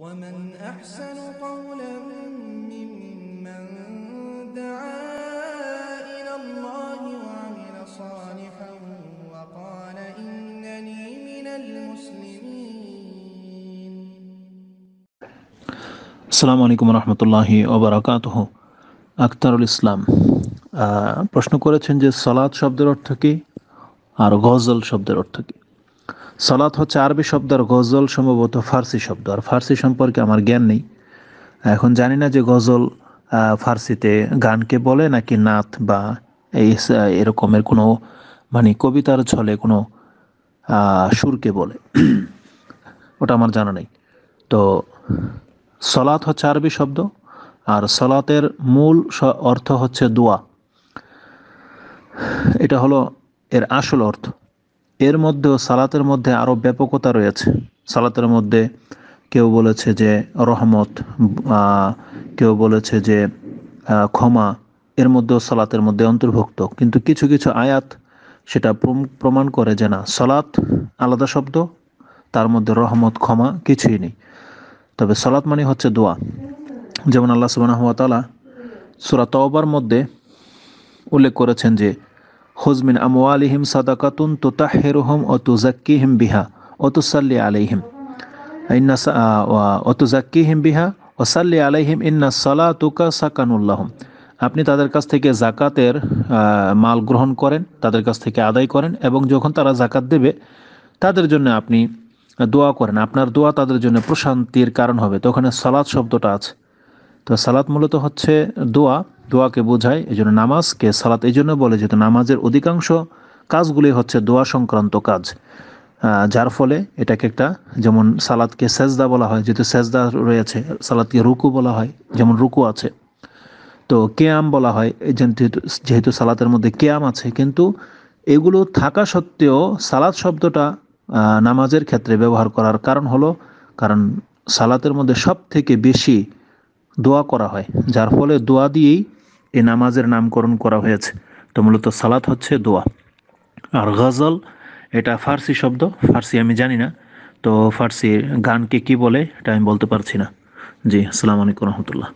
ومن أحسن قولا ممن دعا إلى الله وعمل صالحا وقال إنني من المسلمين السلام عليكم ورحمة الله وبركاته أكثر الإسلام প্রশ্ন করেছেন যে সলাদ শব্দের অর্থ কি আর গজল শব্দের অর্থ কি সলাৎ হচ্ছে আরবি শব্দ আর গজল সম্ভবত ফার্সি শব্দ আর ফার্সি সম্পর্কে আমার জ্ঞান নেই এখন জানি না যে গজল ফার্সিতে গানকে বলে নাকি নাথ বা এই এরকমের কোনো মানে কবিতার ছলে কোনো সুরকে বলে ওটা আমার জানা নেই তো সলাৎ হচ্ছে আরবি শব্দ আর সলাতের মূল অর্থ হচ্ছে দোয়া এটা হলো এর আসল অর্থ এর মধ্যেও সালাতের মধ্যে আরও ব্যাপকতা রয়েছে সালাতের মধ্যে কেউ বলেছে যে রহমত কেউ বলেছে যে ক্ষমা এর মধ্যেও সালাতের মধ্যে অন্তর্ভুক্ত কিন্তু কিছু কিছু আয়াত সেটা প্রমাণ করে যে না সালাত আলাদা শব্দ তার মধ্যে রহমত ক্ষমা কিছুই নেই তবে সালাত মানে হচ্ছে দোয়া যেমন আল্লাহ সুবাহ সুরা তওবার মধ্যে উল্লেখ করেছেন যে হুজমিন আমওয়ালিহিম সাদাকাতুন তোতাহেরুহম ও তুজাক্কিহিম বিহা ও সাল্লি আলাইহিম ইন্না ও তুজাক্কিহিম বিহা ও সাল্লি আলাইহিম ইন্না সালা তুকা সাকানুল্লাহম আপনি তাদের কাছ থেকে জাকাতের মাল গ্রহণ করেন তাদের কাছ থেকে আদায় করেন এবং যখন তারা জাকাত দেবে তাদের জন্য আপনি দোয়া করেন আপনার দোয়া তাদের জন্য প্রশান্তির কারণ হবে তো ওখানে সালাদ শব্দটা আছে তো সালাদ মূলত হচ্ছে দোয়া দোয়াকে বোঝায় এই জন্য নামাজকে সালাত এই জন্য বলে যেহেতু নামাজের অধিকাংশ কাজগুলি হচ্ছে দোয়া সংক্রান্ত কাজ যার ফলে এটাকে একটা যেমন সালাদকে সেজদা বলা হয় যেহেতু সেজদা রয়েছে সালাদকে রুকু বলা হয় যেমন রুকু আছে তো কেয়াম বলা হয় যেহেতু সালাতের মধ্যে কেয়াম আছে কিন্তু এগুলো থাকা সত্ত্বেও সালাদ শব্দটা নামাজের ক্ষেত্রে ব্যবহার করার কারণ হলো কারণ সালাতের মধ্যে সব থেকে বেশি দোয়া করা হয় যার ফলে দোয়া দিয়েই এ নামাজের নামকরণ করা হয়েছে তো মূলত সালাত হচ্ছে দোয়া আর গজল এটা ফার্সি শব্দ ফার্সি আমি জানি না তো ফার্সি গানকে কি বলে এটা আমি বলতে পারছি না জি আসসালামু আলাইকুম রহমতুল্লাহ